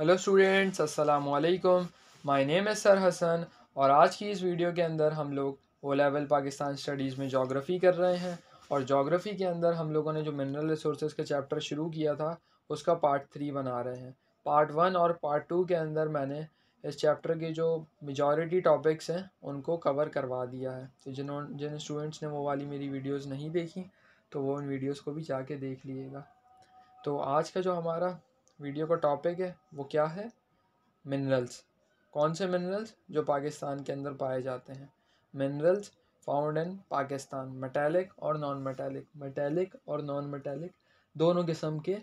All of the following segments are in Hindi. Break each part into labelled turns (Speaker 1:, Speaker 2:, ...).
Speaker 1: हेलो स्टूडेंट्स अस्सलाम वालेकुम माय नेम है सर हसन और आज की इस वीडियो के अंदर हम लोग ओ लेवल पाकिस्तान स्टडीज़ में जोग्राफ़ी कर रहे हैं और जोग्राफ़ी के अंदर हम लोगों ने जो मिनरल रिसोर्स का चैप्टर शुरू किया था उसका पार्ट थ्री बना रहे हैं पार्ट वन और पार्ट टू के अंदर मैंने इस चैप्टर के जो मेजॉरिटी टॉपिक्स हैं उनको कवर करवा दिया है तो जिन्होंने जिन स्टूडेंट्स ने वो वाली मेरी वीडियोज़ नहीं देखी तो वो उन वीडियोज़ को भी जाके देख लीजिएगा तो आज का जो हमारा वीडियो का टॉपिक है वो क्या है मिनरल्स कौन से मिनरल्स जो पाकिस्तान के अंदर पाए जाते हैं minerals found in Pakistan metallic और नॉन मेटेलिक मेटेलिक और नॉन मेटेलिक दोनों किस्म के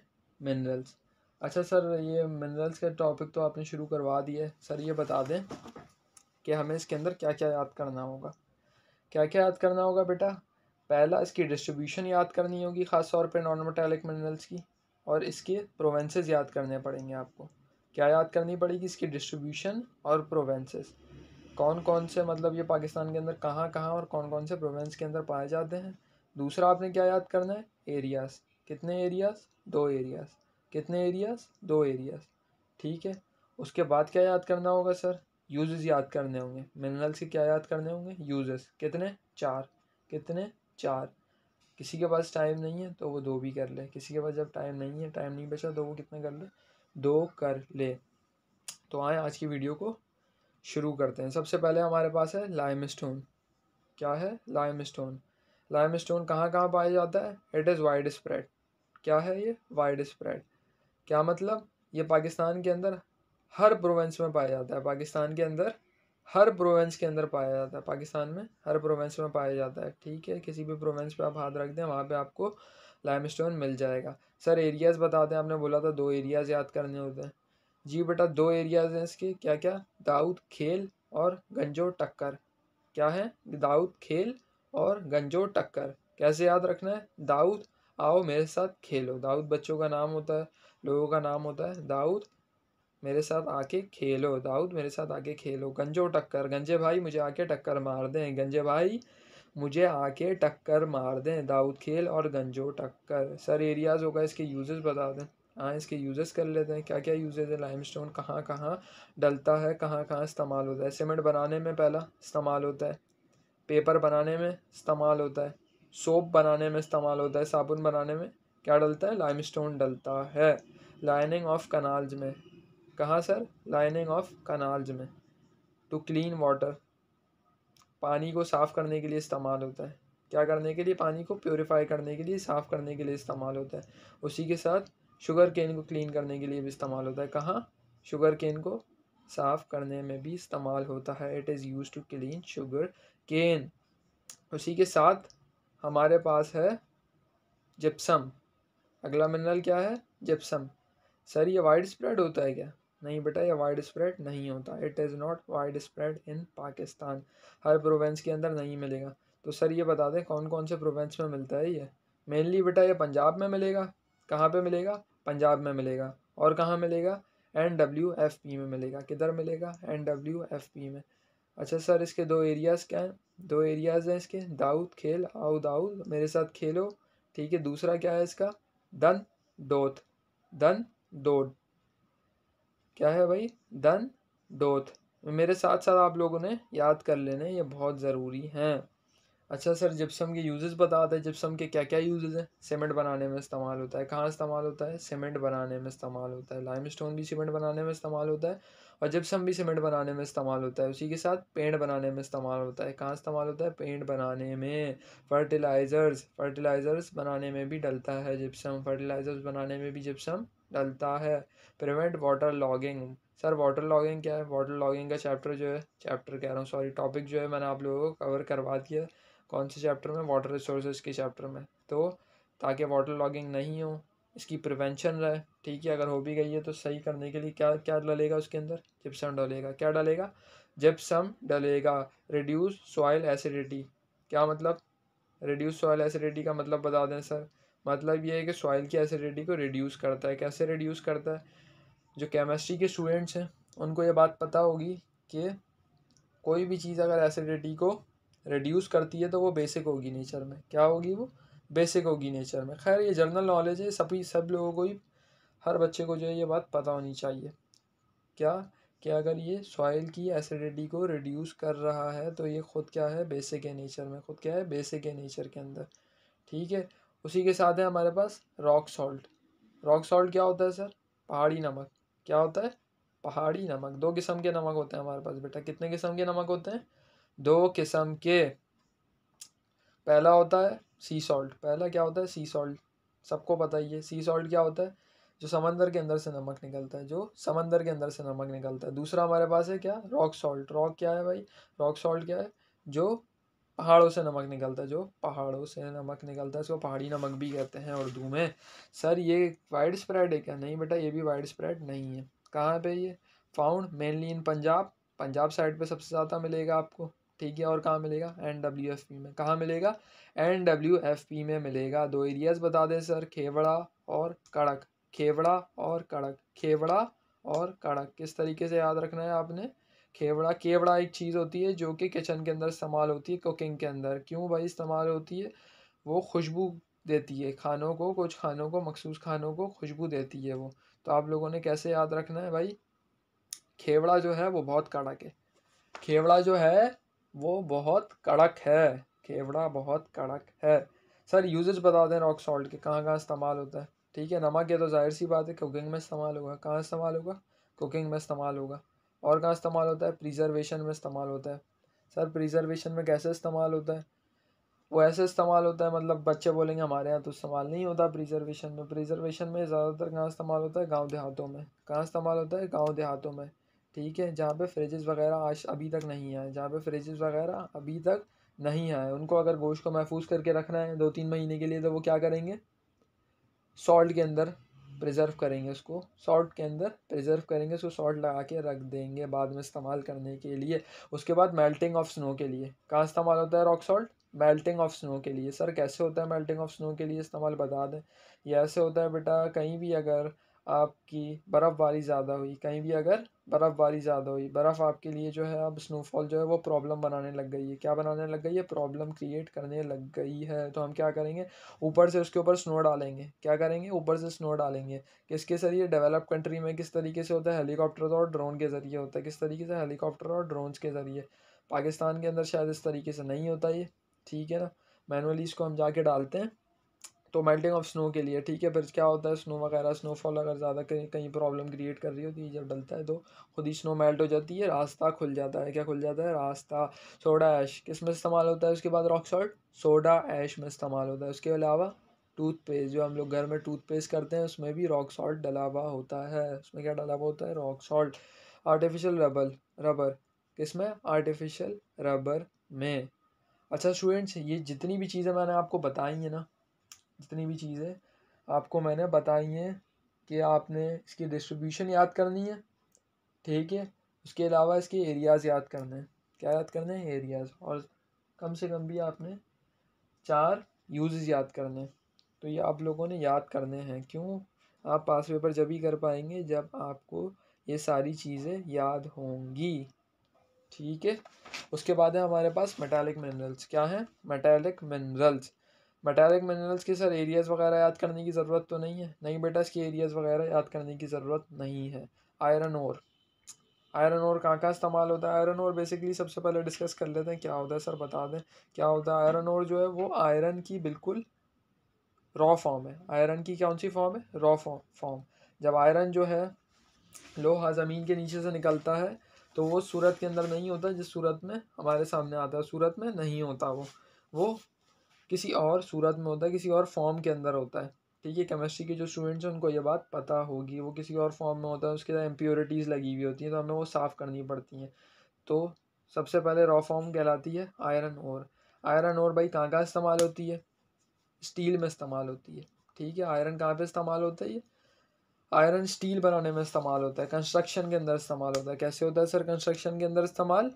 Speaker 1: मिनरल्स अच्छा सर ये मिनरल्स का टॉपिक तो आपने शुरू करवा दिया है सर ये बता दें कि हमें इसके अंदर क्या क्या याद करना होगा क्या क्या याद करना होगा बेटा पहला इसकी डिस्ट्रीब्यूशन याद करनी होगी ख़ास तौर पे नॉन मेटेलिक मिनरल्स की और इसके प्रोवेंसेस याद करने पड़ेंगे आपको क्या याद करनी पड़ेगी इसकी डिस्ट्रीब्यूशन और प्रोवेंसेस कौन कौन से मतलब ये पाकिस्तान के अंदर कहाँ कहाँ और कौन कौन से प्रोवेंस के अंदर पाए जाते हैं दूसरा आपने क्या याद करना है एरियाज़ कितने एरियाज़ दो एरियाज़ कितने एरियाज़ दो एरियाज़ ठीक है उसके बाद क्या याद करना होगा सर यूजेस याद करने होंगे मिनरल्स के क्या याद करने होंगे यूजेस कितने चार कितने चार किसी के पास टाइम नहीं है तो वो दो भी कर ले किसी के पास जब टाइम नहीं है टाइम नहीं बचा तो वो कितना कर ले दो कर ले तो आए आज की वीडियो को शुरू करते हैं सबसे पहले हमारे पास है लाइम स्टोन क्या है लाइम स्टोन लाइम स्टोन कहाँ कहाँ पाया जाता है इट इज़ वाइड स्प्रेड क्या है ये वाइड स्प्रेड क्या मतलब ये पाकिस्तान के अंदर हर प्रोविंस में पाया जाता है पाकिस्तान के अंदर हर प्रोवेंस के अंदर पाया जाता है पाकिस्तान में हर प्रोवेंस में पाया जाता है ठीक है किसी भी प्रोवेंस पे आप हाथ रख दें वहाँ पे आपको लाइम स्टोन मिल जाएगा सर एरियाज़ बता दें आपने बोला था दो एरियाज़ याद करने होते हैं जी बेटा दो एरियाज़ हैं इसके क्या क्या दाऊद खेल और गंजो टक्कर क्या है दाऊद खेल और गंजो टक्कर कैसे याद रखना है दाऊद आओ मेरे साथ खेलो दाऊद बच्चों का नाम होता है लोगों का नाम होता है दाऊद मेरे साथ आके खेलो दाऊद मेरे साथ आके खेलो गंजो टक्कर गंजे भाई मुझे आके टक्कर मार दें गंजे भाई मुझे आके टक्कर मार दें दाऊद खेल और गंजो टक्कर सर एरियाज़ होगा इसके यूजेस बता दें हाँ इसके यूजेस कर लेते हैं क्या क्या यूजेस है लाइम स्टोन कहाँ कहाँ डलता है कहाँ कहाँ इस्तेमाल होता है सीमेंट बनाने में पहला इस्तेमाल होता है पेपर बनाने में इस्तेमाल होता है सोप बनाने में इस्तेमाल होता है साबुन बनाने में क्या डलता है लाइम स्टोन डलता है लाइनिंग ऑफ कनाल्स में कहाँ सर लाइनिंग ऑफ कनाल्ज में टू क्लीन वाटर पानी को साफ़ करने के लिए इस्तेमाल होता है क्या करने के लिए पानी को प्योरीफाई करने के लिए साफ़ करने के लिए इस्तेमाल होता है उसी के साथ शुगर केन को क्लीन करने के लिए भी इस्तेमाल होता है कहाँ शुगर केन को साफ़ करने में भी इस्तेमाल होता है it is use to clean sugar cane उसी के साथ हमारे पास है जिप्सम अगला मिनरल क्या है जिप्सम सर ये वाइड स्प्रेड होता है क्या नहीं बेटा ये वाइड स्प्रेड नहीं होता it is not wide spread in Pakistan हर प्रोवेंस के अंदर नहीं मिलेगा तो सर ये बता दें कौन कौन से प्रोवेंस में मिलता है ये मेनली बेटा ये पंजाब में मिलेगा कहाँ पे मिलेगा पंजाब में मिलेगा और कहाँ मिलेगा एन डब्ल्यू एफ पी में मिलेगा किधर मिलेगा एन डब्ल्यू एफ पी में अच्छा सर इसके दो एरियाज़ क्या हैं दो एरियाज़ हैं इसके दाऊद खेल आओ दाऊद मेरे साथ खेलो ठीक है दूसरा क्या है इसका दन डोथ दन डोड क्या है भाई धन डोथ मेरे साथ साथ आप लोगों ने याद कर लेने ये बहुत ज़रूरी हैं अच्छा सर जिप्सम के यूजेस बता दें जिप्सम के क्या क्या यूजेस हैं सीमेंट बनाने में इस्तेमाल होता है कहाँ इस्तेमाल होता है सीमेंट बनाने में इस्तेमाल होता है लाइम स्टोन भी सीमेंट बनाने में इस्तेमाल होता है और जिप्सम भी सीमेंट बनाने में इस्तेमाल होता है उसी के साथ पेंट बनाने में इस्तेमाल होता है कहाँ इस्तेमाल होता है पेंट बनाने में फर्टिलाइज़र्स फर्टिलाइज़र्स बनाने में भी डलता है जिप्सम फर्टिलाइज़र्स बनाने में भी जिप्सम डलता है prevent water logging sir water logging क्या है वाटर लॉगिंग का चैप्टर जो है चैप्टर कह रहा हूँ सॉरी टॉपिक जो है मैंने आप लोगों को कवर करवा दिया कौन से चैप्टर में वाटर रिसोर्सेज के चैप्टर में तो ताकि वाटर लॉगिंग नहीं हो इसकी प्रिवेंशन रहे ठीक है अगर हो भी गई है तो सही करने के लिए क्या क्या डलेगा उसके अंदर जिप्सम डलेगा क्या डलेगा जिप्सम डलेगा रिड्यूस सॉइल एसिडिटी क्या मतलब रिड्यूस सॉइल एसिडिटी का मतलब बता दें सर मतलब ये है कि सॉइल की एसिडिटी को रिड्यूस करता है कैसे रिड्यूस करता है जो केमिस्ट्री के स्टूडेंट्स हैं उनको ये बात पता होगी कि कोई भी चीज़ अगर एसिडिटी को रिड्यूस करती है तो वो बेसिक होगी नेचर में क्या होगी वो बेसिक होगी नेचर में खैर ये जनरल नॉलेज है सभी सब लोगों को ही हर बच्चे को जो है ये बात पता होनी चाहिए क्या कि अगर ये सॉइल की एसिडिटी को रिड्यूस कर रहा है तो ये खुद क्या है बेसिक है नेचर में खुद क्या है बेसिक है नेचर के अंदर ठीक है उसी के साथ है हमारे पास रॉक सॉल्ट रॉक सॉल्ट क्या होता है सर पहाड़ी नमक क्या होता है पहाड़ी नमक दो किस्म के नमक होते हैं हमारे पास बेटा कितने किस्म के नमक होते हैं दो किस्म के पहला होता है सी सॉल्ट पहला क्या होता है सी सॉल्ट सबको पता ही है सी सॉल्ट क्या होता है जो समंदर के अंदर से नमक निकलता है जो समंदर के अंदर से नमक निकलता है दूसरा हमारे पास है क्या रॉक सॉल्ट रॉक क्या है भाई रॉक सॉल्ट क्या है जो पहाड़ों से नमक निकलता है जो पहाड़ों से नमक निकलता है इसको पहाड़ी नमक भी कहते हैं उर्दू में सर ये वाइड स्प्रेड है क्या नहीं बेटा ये भी वाइड स्प्रेड नहीं है कहाँ पे ये found mainly in Punjab Punjab side पे सबसे ज़्यादा मिलेगा आपको ठीक है और कहाँ मिलेगा एन डब्ल्यू एफ पी में कहाँ मिलेगा एन डब्ल्यू एफ पी में मिलेगा दो एरियाज़ बता दें सर खेवड़ा और कड़क खेवड़ा और कड़क खेवड़ा और कड़क किस तरीके से याद रखना है आपने खेवड़ा केवड़ा एक चीज़ होती है जो कि किचन के अंदर इस्तेमाल होती है कुकिंग के अंदर क्यों भाई इस्तेमाल होती है वो खुशबू देती है खानों को कुछ खानों को मखसूस खानों को खुशबू देती है वो तो आप लोगों ने कैसे याद रखना है भाई खेवड़ा जो है वो बहुत कड़क है खेवड़ा जो है वो बहुत कड़क है खेवड़ा बहुत कड़क है सर यूजेज बता दें रॉक सॉल्ट के कहाँ कहाँ इस्तेमाल होता है ठीक है नमक ये तो जाहिर सी बात है कुकिंग में इस्तेमाल होगा कहाँ इस्तेमाल होगा कुकिंग में इस्तेमाल होगा और कहाँ इस्तेमाल होता है प्रिजर्वेशन में इस्तेमाल होता है सर प्रिजर्वेशन में कैसे इस्तेमाल होता है वो ऐसे इस्तेमाल होता है मतलब बच्चे बोलेंगे हमारे यहाँ तो इस्तेमाल नहीं होता प्रिजर्वेशन में प्रिजर्वेशन में ज़्यादातर कहाँ इस्तेमाल होता है गाँव देहातों में कहाँ इस्तेमाल होता है गाँव देहातों में ठीक है जहाँ पे फ्रिजेस वगैरह आज अभी तक नहीं आए जहाँ पे फ्रिजेस वगैरह अभी तक नहीं आए उनको अगर गोश्त को महफूज करके रखना है दो तीन महीने के लिए तो वो क्या करेंगे सॉल्ट के अंदर प्रिजर्व करेंगे उसको सॉल्ट के अंदर प्रिजर्व करेंगे उसको सॉल्ट लगा के रख देंगे बाद में इस्तेमाल करने के लिए उसके बाद मेल्टिंग ऑफ स्नो के लिए कहाँ इस्तेमाल होता है rock salt melting of snow के लिए सर कैसे होता है मेल्टिंग ऑफ स्नो के लिए इस्तेमाल बता दें यह ऐसे होता है बेटा कहीं भी अगर आपकी बर्फ़बारी ज़्यादा हुई कहीं भी अगर बर्फ़बारी ज़्यादा हुई बर्फ़ आपके लिए जो है अब स्नोफॉल जो है वो प्रॉब्लम बनाने लग गई है क्या बनाने लग गई है प्रॉब्लम क्रिएट करने लग गई है तो हम क्या करेंगे ऊपर से उसके ऊपर स्नो डालेंगे क्या करेंगे ऊपर से स्नो डालेंगे किसके ज़रिए डेवलप कंट्री में किस तरीके से होता है हेलीकॉप्टर और ड्रोन के ज़रिए होता है किस तरीके से हेलीकॉप्टर और ड्रोन्स के ज़रिए पाकिस्तान के अंदर शायद इस तरीके से नहीं होता ये ठीक है ना मैनुअली इसको हम जाके डालते हैं तो मेल्टिंग ऑफ स्नो के लिए ठीक है फिर क्या होता है स्नो वगैरह स्नोफॉल अगर ज़्यादा कहीं कहीं प्रॉब्लम क्रिएट कर रही होती है जब डलता है तो खुद ही स्नो मेल्ट हो जाती है रास्ता खुल जाता है क्या खुल जाता है रास्ता सोडा ऐश किस में इस्तेमाल होता है उसके बाद रॉक सॉल्ट सोडा ऐश में इस्तेमाल होता है उसके अलावा टूथपेस्ट जो हम लोग घर में टूथपेस्ट करते हैं उसमें भी रॉक सॉल्ट डला हुआ होता है उसमें क्या डला हुआ होता है rock salt artificial rubber rubber किस में आर्टिफिशियल रबर में अच्छा स्टूडेंट्स ये जितनी भी चीज़ें मैंने आपको बताई हैं ना जितनी भी चीज़ें आपको मैंने बताई हैं कि आपने इसकी डिस्ट्रीब्यूशन याद करनी है ठीक है उसके अलावा इसके एरियाज़ याद करने हैं क्या याद करने हैं एरियाज़ और कम से कम भी आपने चार यूज़ याद करने तो ये आप लोगों ने याद करने हैं क्यों आप पास पेपर जब ही कर पाएंगे जब आपको ये सारी चीज़ें याद होंगी ठीक है उसके बाद है हमारे पास मेटालिक मिनरल्स क्या हैं मेटालिक मिनरल्स मेटालिक मिनरल्स के सर एरियाज़ वगैरह याद करने की ज़रूरत तो नहीं है नहीं बेटा इसके एरियाज़ वगैरह याद करने की ज़रूरत नहीं है आयरन और आयरन और कहाँ कहाँ इस्तेमाल होता है आयरन और बेसिकली सबसे पहले डिस्कस कर लेते हैं क्या होता है सर बता दें क्या होता है आयरन और जो है वो आयरन की बिल्कुल रॉ फॉर्म है आयरन की कौन सी फॉर्म है रॉ फॉर्म फॉर्म जब आयरन जो है लोहा ज़मीन के नीचे से निकलता है तो वो सूरत के अंदर नहीं होता जिस सूरत में हमारे सामने आता है सूरत में नहीं होता वो वो किसी और सूरत में होता है किसी और फॉर्म के अंदर होता है ठीक है केमिस्ट्री के जो स्टूडेंट्स हैं उनको ये बात पता होगी वो किसी और फॉर्म में होता है उसके अंदर इम्प्योरिटीज़ लगी हुई होती हैं तो हमें वो साफ़ करनी पड़ती हैं तो सबसे पहले रॉ फॉर्म कहलाती है आयरन और आयरन और भाई कहाँ कहाँ इस्तेमाल होती है स्टील में इस्तेमाल होती है ठीक है आयरन कहाँ पर इस्तेमाल होता है ये आयरन स्टील बनाने में इस्तेमाल होता है कंस्ट्रक्शन के अंदर इस्तेमाल होता है कैसे होता है सर कंस्ट्रक्शन के अंदर इस्तेमाल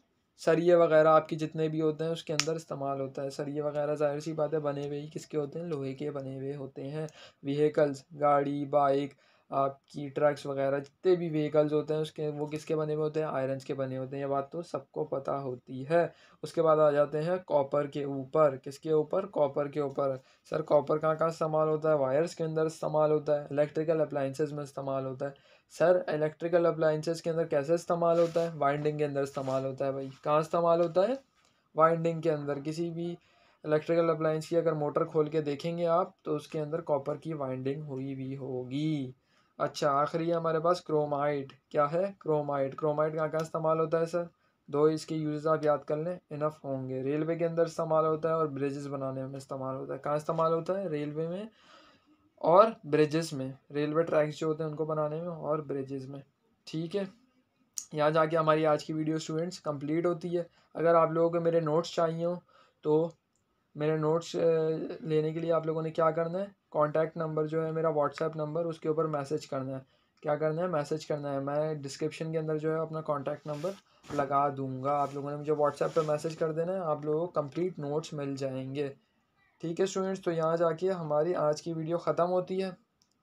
Speaker 1: सरिये वगैरह आपके जितने भी होते हैं उसके अंदर इस्तेमाल होता है सरिये वगैरह ज़ाहिर सी बात है बने हुए ही किसके होते हैं लोहे के बने हुए होते हैं व्हीकल्स गाड़ी बाइक आपकी ट्रक्स वगैरह जितने भी व्हीकल्स होते हैं उसके वो किसके बने हुए होते हैं आयरन्स के बने होते हैं ये बात तो सबको पता होती है उसके बाद आ जाते हैं कॉपर के ऊपर किसके ऊपर कॉपर के ऊपर सर कॉपर कहाँ कहाँ इस्तेमाल होता है वायर्स के अंदर इस्तेमाल होता है इलेक्ट्रिकल अप्लाइंसेज में इस्तेमाल होता है सर इलेक्ट्रिकल अप्लाइंसेज के अंदर कैसे इस्तेमाल होता है वाइंडिंग के अंदर इस्तेमाल होता है भाई कहाँ इस्तेमाल होता है वाइंडिंग के अंदर किसी भी इलेक्ट्रिकल अप्लाइंस की अगर मोटर खोल के देखेंगे आप तो उसके अंदर कॉपर की वाइंडिंग हुई भी होगी अच्छा आखिरी है हमारे पास क्रोमाइट क्या है क्रोमाइट क्रोमाइट कहाँ कहाँ इस्तेमाल होता है सर दो इसके यूज़ आप याद कर लें इनफ होंगे रेलवे के अंदर इस्तेमाल होता है और ब्रिजेस बनाने में इस्तेमाल होता है कहाँ इस्तेमाल होता है रेलवे में और ब्रिजेस में रेलवे ट्रैक्स जो होते हैं उनको बनाने में और ब्रिजेस में ठीक है यहाँ जाके हमारी आज की वीडियो स्टूडेंट्स कंप्लीट होती है अगर आप लोगों को मेरे नोट्स चाहिए हो तो मेरे नोट्स लेने के लिए आप लोगों ने क्या करना है कॉन्टैक्ट नंबर जो है मेरा व्हाट्सएप नंबर उसके ऊपर मैसेज करना है क्या करना है मैसेज करना है मैं डिस्क्रिप्शन के अंदर जो है अपना कॉन्टैक्ट नंबर लगा दूंगा आप लोगों ने मुझे व्हाट्सएप पर मैसेज कर देना है आप लोगों को कम्प्लीट नोट्स मिल जाएंगे ठीक है स्टूडेंट्स तो यहाँ जाके हमारी आज की वीडियो ख़त्म होती है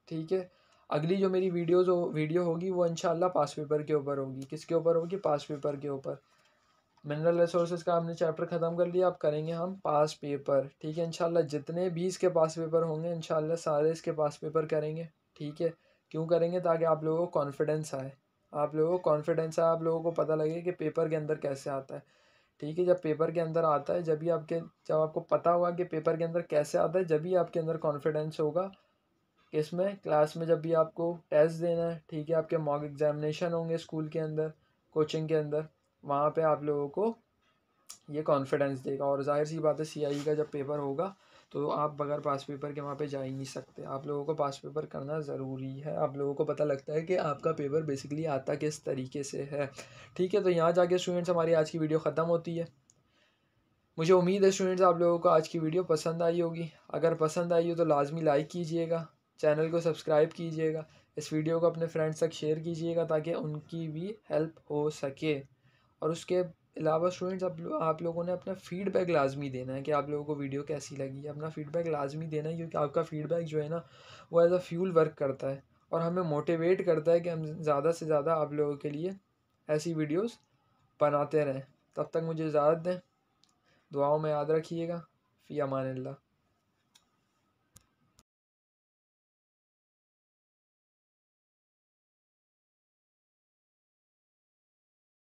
Speaker 1: ठीक है अगली जो मेरी वीडियोज़ हो, वीडियो होगी वो शाला पास पेपर के ऊपर होगी किसके ऊपर होगी पास पेपर के ऊपर मिनरल रिसोर्सेज का हमने चैप्टर ख़त्म कर लिया अब करेंगे हम पास पेपर ठीक है इनशाला जितने भी इसके पास पेपर होंगे इंशाल्लाह सारे इसके पास पेपर करेंगे ठीक है क्यों करेंगे ताकि आप लोगों को कॉन्फिडेंस आए आप लोगों को कॉन्फिडेंस आए आप लोगों को पता लगे कि पेपर के अंदर कैसे आता है ठीक है जब पेपर के अंदर आता है जब भी आपके जब आपको पता होगा कि पेपर के अंदर कैसे आता है जब भी आपके अंदर कॉन्फिडेंस होगा इसमें क्लास में जब भी आपको टेस्ट देना है ठीक है आपके मॉक एग्जामिनेशन होंगे स्कूल के अंदर कोचिंग के अंदर वहाँ पे आप लोगों को ये कॉन्फिडेंस देगा और जाहिर सी बात है सीआई e का जब पेपर होगा तो आप बगैर पास पेपर के वहाँ पे जा ही नहीं सकते आप लोगों को पास पेपर करना ज़रूरी है आप लोगों को पता लगता है कि आपका पेपर बेसिकली आता किस तरीके से है ठीक है तो यहाँ जाके स्टूडेंट्स हमारी आज की वीडियो ख़त्म होती है मुझे उम्मीद है स्टूडेंट्स आप लोगों को आज की वीडियो पसंद आई होगी अगर पसंद आई हो तो लाजमी लाइक कीजिएगा चैनल को सब्सक्राइब कीजिएगा इस वीडियो को अपने फ्रेंड्स तक शेयर कीजिएगा ताकि उनकी भी हेल्प हो सके और उसके अलावा स्टूडेंट्स आप लो, आप लोगों ने अपना फ़ीडबैक लाजमी देना है कि आप लोगों को वीडियो कैसी लगी अपना फ़ीडबैक लाजमी देना है क्योंकि आपका फ़ीडबैक जो है ना वो एज़ अ फ्यूल वर्क करता है और हमें मोटिवेट करता है कि हम ज़्यादा से ज़्यादा आप लोगों के लिए ऐसी वीडियोस बनाते रहें तब तक मुझे इजाज़त दें दुआओं में याद रखिएगा फ़ी अमान ला